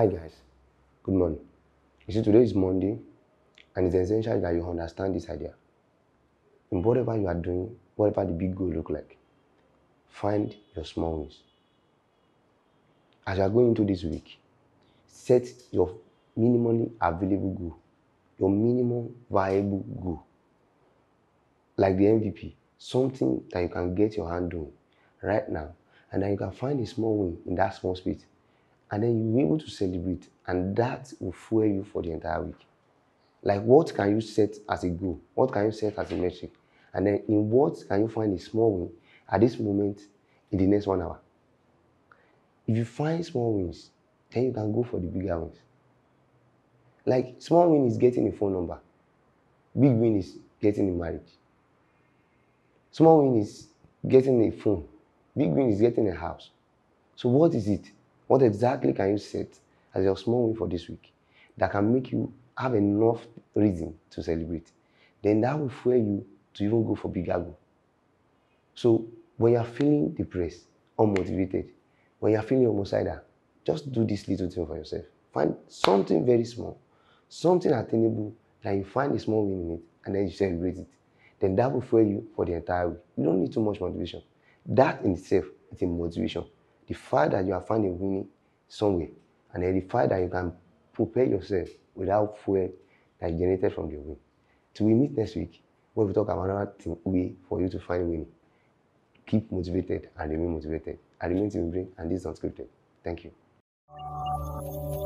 Hi guys, good morning. You see, today is Monday, and it's essential that you understand this idea. In whatever you are doing, whatever the big goal look like, find your small wins. As you are going into this week, set your minimally available goal, your minimum viable goal, like the MVP, something that you can get your hand on right now, and then you can find a small win in that small space and then you'll be able to celebrate. And that will fuel you for the entire week. Like, what can you set as a goal? What can you set as a metric? And then, in what can you find a small win at this moment in the next one hour? If you find small wins, then you can go for the bigger wins. Like, small win is getting a phone number, big win is getting a marriage, small win is getting a phone, big win is getting a house. So, what is it? What exactly can you set as your small win for this week that can make you have enough reason to celebrate? Then that will fuel you to even go for bigger goal. So when you're feeling depressed, unmotivated, when you're feeling homicidal, just do this little thing for yourself. Find something very small, something attainable that you find a small win in it, and then you celebrate it. Then that will fuel you for the entire week. You don't need too much motivation. That in itself is a motivation the fact that you have found a winning somewhere and then the fact that you can prepare yourself without fuel that is generated from the win. Till we meet next week, we will talk about another thing, way for you to find winning. Keep motivated and remain motivated. I remain to be and this is unscripted. Thank you.